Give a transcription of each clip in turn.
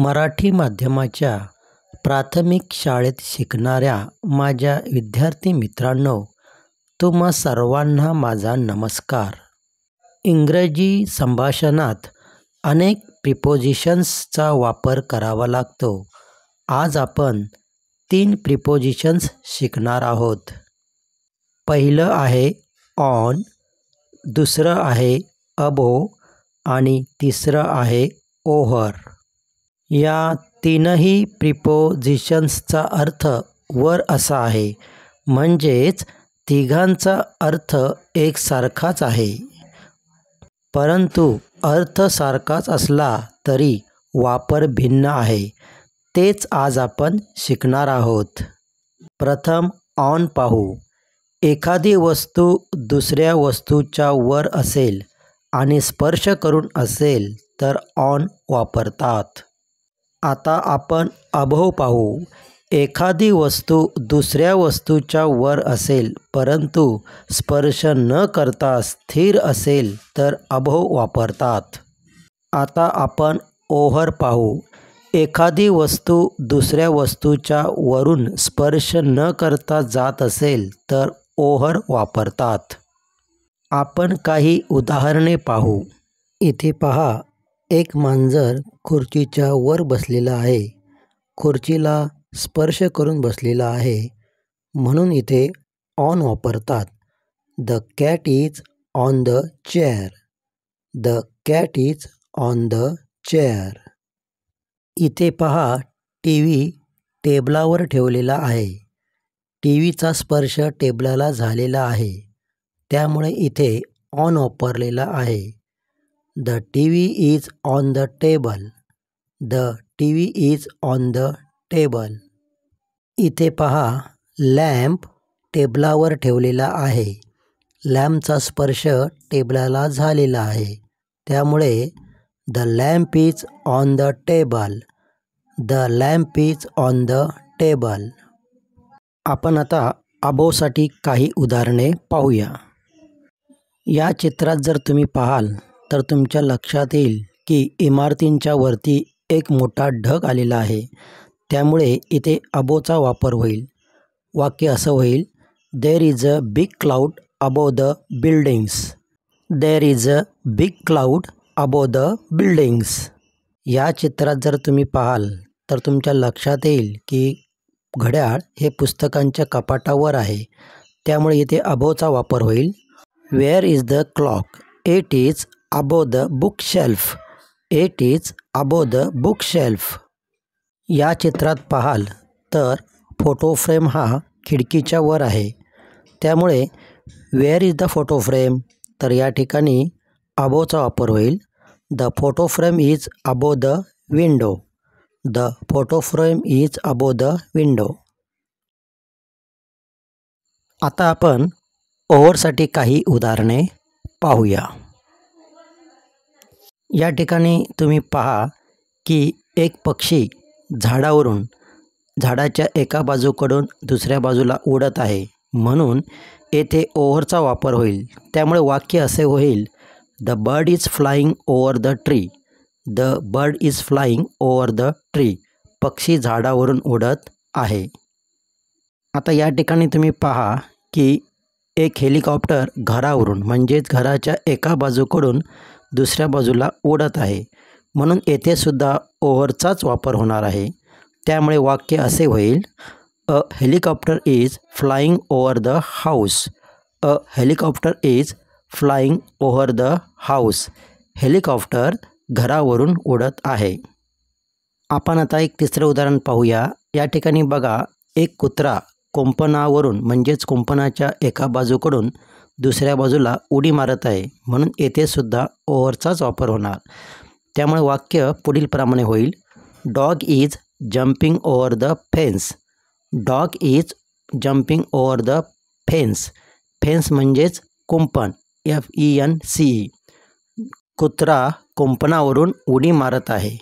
मराठी माध्यमाच्या प्राथमिक शाळेत शिकणाऱ्या माझ्या विद्यार्थी मित्रांनो तुम्हा सर्वांना माझा नमस्कार इंग्रजी संभाषणात अनेक प्रिपोजिशन्सचा वापर करावा लागतो आज आपण तीन प्रिपोजिशन्स शिकणार आहोत पहिलं आहे ऑन दुसरं आहे अबो आणि तिसरं आहे ओव्हर या तीनही प्रिपोझिशन्सचा अर्थ वर असा आहे म्हणजेच तिघांचा अर्थ एकसारखाच आहे परंतु अर्थ सारखाच असला तरी वापर भिन्न आहे तेच आज आपण शिकणार आहोत प्रथम ऑन पाहू एखादी वस्तू दुसऱ्या वस्तूच्या वर असेल आणि स्पर्श करून असेल तर ऑन वापरतात आता आपण अभाव पाहू एखादी वस्तू दुसऱ्या वस्तूच्या वर असेल परंतु स्पर्श न करता स्थिर असेल तर अभाव वापरतात आता आपण ओहर पाहू एखादी वस्तू दुसऱ्या वस्तूच्या वरून स्पर्श न करता जात असेल तर ओहर वापरतात आपण काही उदाहरणे पाहू इथे पहा एक मांजर खुर्चीच्या वर बसलेला आहे खुर्चीला स्पर्श करून बसलेला आहे म्हणून इथे ऑन वापरतात the cat is on the chair the cat is on the chair इथे पहा टी व्ही टेबलावर ठेवलेला आहे टी व्हीचा स्पर्श टेबलाला झालेला आहे त्यामुळे इथे ऑन वापरलेला आहे the T V is on the table the T V is on the table इथे पहा लॅम्प टेबलावर ठेवलेला आहे लॅम्पचा स्पर्श टेबलाला झालेला आहे त्यामुळे the lamp is on the table the lamp is on the table आपण आता अबोसाठी काही उदाहरणे पाहूया या चित्रात जर तुम्ही पाहाल तर तुमच्या लक्षात येईल की इमारतींच्या वरती एक मोठा ढग आलेला आहे त्यामुळे इथे अबोचा वापर होईल वाक्य असं होईल there is a big cloud above the buildings there is a big cloud above the buildings या चित्रात जर तुम्ही पाहाल तर तुमच्या लक्षात येईल की घड्याळ हे पुस्तकांच्या कपाटावर आहे त्यामुळे इथे अबोचा वापर होईल where is the clock it is above the bookshelf bookshelf. Is above the bookshelf या चित्रात पाहाल तर फोटो फ्रेम हा खिडकीच्या वर आहे त्यामुळे where is the photo frame तर या ठिकाणी अबोचा वापर होईल the photo frame is above the window the photo frame is above the window आता आपण ओव्हरसाठी काही उदाहरणे पाहूया या ठिकाणी तुम्ही पहा की एक पक्षी झाडावरून झाडाच्या एका बाजूकडून दुसऱ्या बाजूला उडत आहे म्हणून येथे ओव्हरचा वापर होईल त्यामुळे वाक्य असे होईल the bird is flying over the tree the bird is flying over the tree पक्षी झाडावरून उडत आहे आता या ठिकाणी तुम्ही पहा की एक हेलिकॉप्टर घरावरून म्हणजेच घराच्या एका बाजूकडून दुसऱ्या बाजूला ओढत आहे म्हणून येथेसुद्धा ओव्हरचाच वापर होणार आहे त्यामुळे वाक्य असे होईल a helicopter is flying over the house a helicopter is flying over the house helicopter घरावरून उडत आहे आपण आता एक तिसरं उदाहरण पाहूया या ठिकाणी बघा एक कुत्रा कुंपणावरून म्हणजेच कुंपणाच्या एका बाजूकडून दुसऱ्या बाजूला उडी मारत आहे म्हणून येथे सुद्धा ओव्हरचाच वापर होणार त्यामुळे वाक्य पुढीलप्रमाणे होईल dog is jumping over the fence dog is jumping over the fence fence म्हणजेच कुंपण एफ ई एन सी कुत्रा कुंपणावरून उडी मारत आहे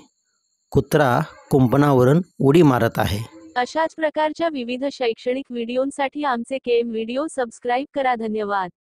कुत्रा कुंपणावरून उडी मारत आहे अशाच प्रकारच्या विविध शैक्षणिक व्हिडिओंसाठी आमचे केम व्हिडिओ सबस्क्राईब करा धन्यवाद